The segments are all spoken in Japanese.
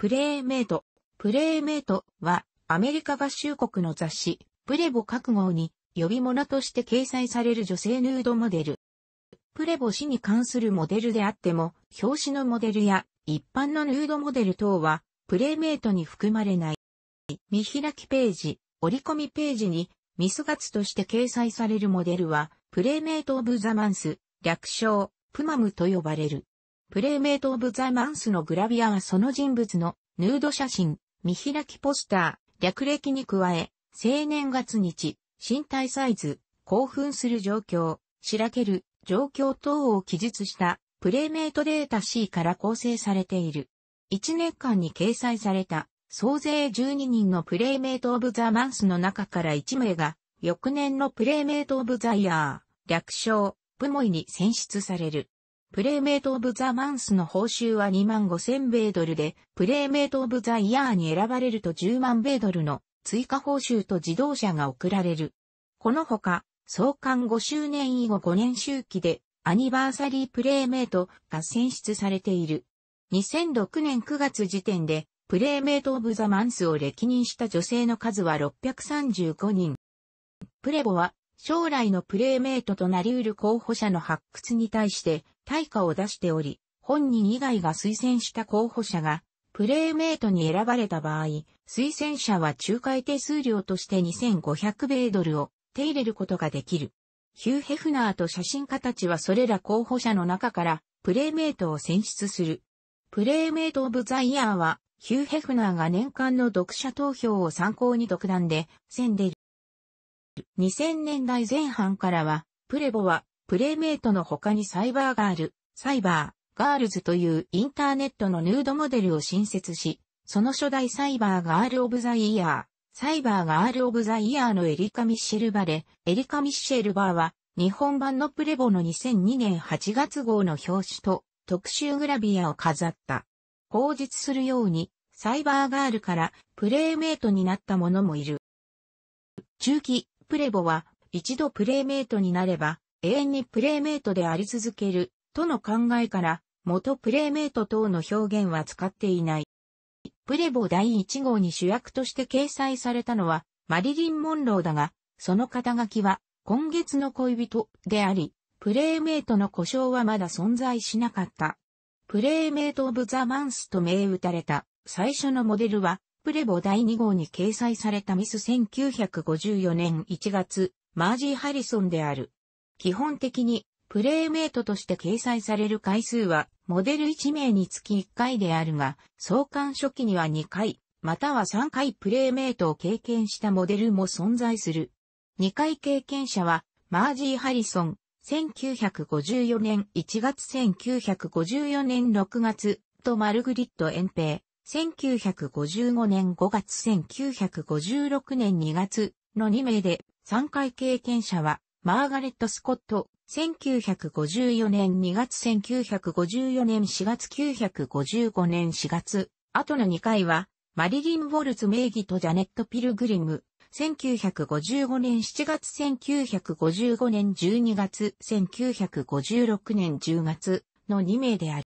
プレイメイト。プレイメイトはアメリカ合衆国の雑誌、プレボ覚号に呼び物として掲載される女性ヌードモデル。プレボ氏に関するモデルであっても、表紙のモデルや一般のヌードモデル等はプレイメイトに含まれない。見開きページ、折り込みページにミスガツとして掲載されるモデルは、プレイメイト・オブ・ザ・マンス、略称、プマムと呼ばれる。プレイメイト・オブ・ザ・マンスのグラビアはその人物のヌード写真、見開きポスター、略歴に加え、青年月日、身体サイズ、興奮する状況、しらける状況等を記述したプレイメイトデータ C から構成されている。1年間に掲載された総勢12人のプレイメイト・オブ・ザ・マンスの中から1名が翌年のプレイメイト・オブ・ザ・イヤー、略称、プモイに選出される。プレイメイト・オブ・ザ・マンスの報酬は2万5000米ドルで、プレイメイト・オブ・ザ・イヤーに選ばれると10万米ドルの追加報酬と自動車が贈られる。このほか、創刊5周年以後5年周期で、アニバーサリープレイメイトが選出されている。2006年9月時点で、プレイメイト・オブ・ザ・マンスを歴任した女性の数は635人。プレボは、将来のプレイメイトとなり得る候補者の発掘に対して、対価を出しており、本人以外が推薦した候補者が、プレーメイトに選ばれた場合、推薦者は仲介手数料として2500米ドルを手入れることができる。ヒュー・ヘフナーと写真家たちはそれら候補者の中からプレーメイトを選出する。プレーメイト・オブ・ザ・イヤーは、ヒュー・ヘフナーが年間の読者投票を参考に独断で選んでる。2000年代前半からは、プレボはプレイメイトの他にサイバーガール、サイバー、ガールズというインターネットのヌードモデルを新設し、その初代サイバーガールオブザイヤー、サイバーガールオブザイヤーのエリカ・ミッシェルバレ、エリカ・ミッシェルバーは、日本版のプレボの2002年8月号の表紙と特集グラビアを飾った。口述するように、サイバーガールからプレイメイトになった者もいる。中期、プレボは一度プレイメイトになれば永遠にプレイメイトであり続ける、との考えから、元プレイメイト等の表現は使っていない。プレボ第1号に主役として掲載されたのは、マリリン・モンローだが、その肩書きは、今月の恋人であり、プレイメイトの故障はまだ存在しなかった。プレイメイト・オブ・ザ・マンスと銘打たれた最初のモデルは、プレボ第2号に掲載されたミス1954年1月、マージー・ハリソンである。基本的にプレイメイトとして掲載される回数はモデル1名につき1回であるが、創刊初期には2回、または3回プレイメイトを経験したモデルも存在する。2回経験者は、マージー・ハリソン、1954年1月1954年6月とマルグリッド・エンペイ、1955年5月1956年2月の2名で、3回経験者は、マーガレット・スコット、1954年2月1954年4月955年4月、あとの2回は、マリリン・ウォルツ名義とジャネット・ピルグリム、1955年7月1955年12月1956年10月の2名である。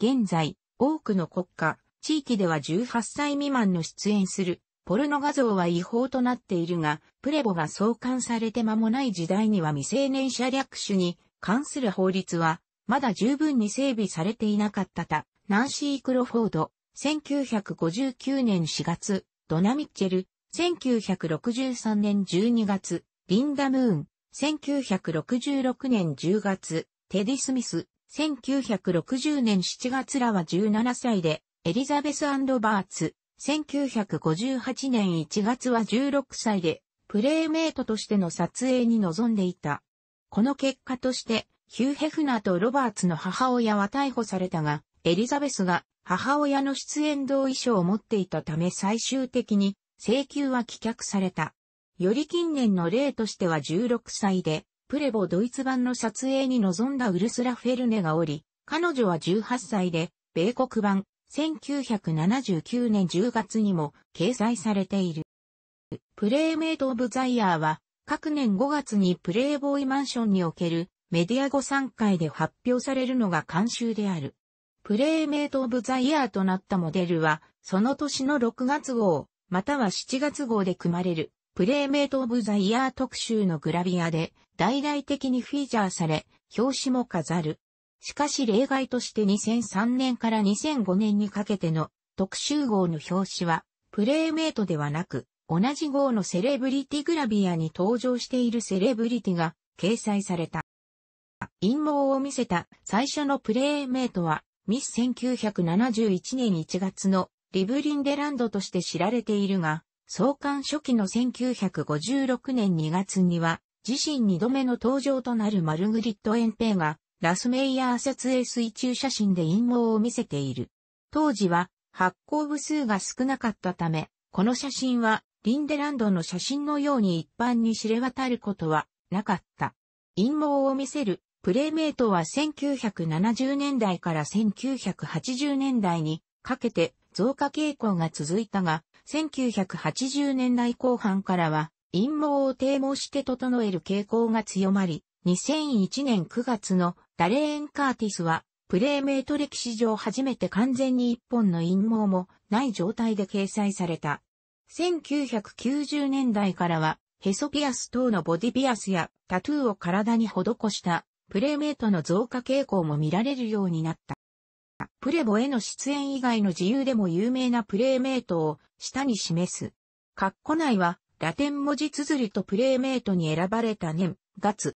現在、多くの国家、地域では18歳未満の出演するポルノ画像は違法となっているが、プレボが創刊されて間もない時代には未成年者略取に関する法律は、まだ十分に整備されていなかったた、ナンシー・クロフォード、1959年4月、ドナ・ミッチェル、1963年12月、リンダ・ムーン、1966年10月、テディ・スミス、1960年7月らは17歳で、エリザベスバーツ、1958年1月は16歳で、プレイメイトとしての撮影に臨んでいた。この結果として、ヒュー・ヘフナーとロバーツの母親は逮捕されたが、エリザベスが母親の出演同意書を持っていたため最終的に請求は棄却された。より近年の例としては16歳で、プレボドイツ版の撮影に臨んだウルスラ・フェルネがおり、彼女は18歳で、米国版、1979年10月にも掲載されている。プレイメイト・オブ・ザ・イヤーは、各年5月にプレイボーイマンションにおけるメディア語参会で発表されるのが慣習である。プレイメイト・オブ・ザ・イヤーとなったモデルは、その年の6月号、または7月号で組まれる、プレイメイト・オブ・ザ・イヤー特集のグラビアで、大々的にフィーチャーされ、表紙も飾る。しかし例外として2003年から2005年にかけての特集号の表紙は、プレイメイトではなく、同じ号のセレブリティグラビアに登場しているセレブリティが掲載された。陰謀を見せた最初のプレイメイトは、ミス1971年1月のリブリンデランドとして知られているが、創刊初期の1956年2月には、自身2度目の登場となるマルグリット・エンペイがラスメイヤー撮影水中写真で陰謀を見せている。当時は発行部数が少なかったため、この写真はリンデランドの写真のように一般に知れ渡ることはなかった。陰謀を見せるプレイメイトは1970年代から1980年代にかけて増加傾向が続いたが、1980年代後半からは陰謀を低毛して整える傾向が強まり、2001年9月のダレーン・カーティスは、プレーメイト歴史上初めて完全に一本の陰謀もない状態で掲載された。1990年代からは、ヘソピアス等のボディピアスやタトゥーを体に施したプレーメイトの増加傾向も見られるようになった。プレボへの出演以外の自由でも有名なプレーメイトを下に示す。括弧内はラテン文字綴りとプレーメイトに選ばれた年、月、